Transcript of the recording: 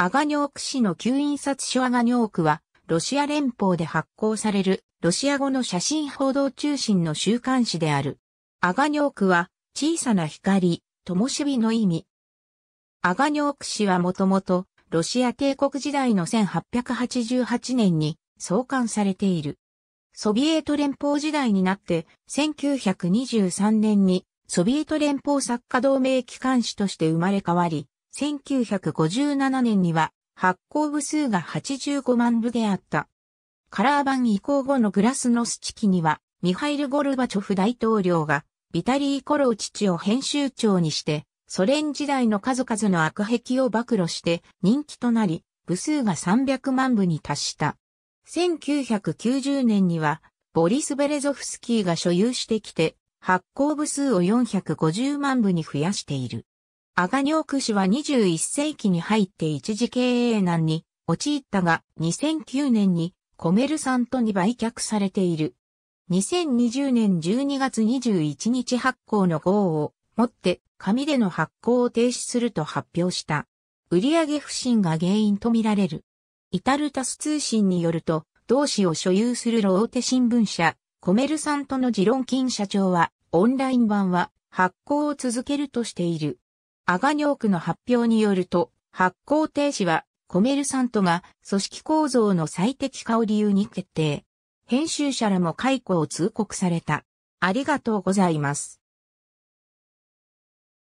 アガニョーク市の旧印刷所アガニョークは、ロシア連邦で発行される、ロシア語の写真報道中心の週刊誌である。アガニョークは、小さな光、灯火の意味。アガニョーク市はもともと、ロシア帝国時代の1888年に創刊されている。ソビエト連邦時代になって、1923年に、ソビエト連邦作家同盟機関誌として生まれ変わり、1957年には発行部数が85万部であった。カラー版移行後のグラスノスチキには、ミハイル・ゴルバチョフ大統領が、ビタリー・コロウチチを編集長にして、ソ連時代の数々の悪癖を暴露して人気となり、部数が300万部に達した。1990年には、ボリス・ベレゾフスキーが所有してきて、発行部数を450万部に増やしている。アガニョーク氏は21世紀に入って一時経営難に陥ったが2009年にコメルサントに売却されている。2020年12月21日発行の号をもって紙での発行を停止すると発表した。売上不振が原因とみられる。イタルタス通信によると、同氏を所有するローテ新聞社、コメルサントのジロンキン社長は、オンライン版は発行を続けるとしている。アガニョークの発表によると、発行停止はコメルサントが組織構造の最適化を理由に決定。編集者らも解雇を通告された。ありがとうございます。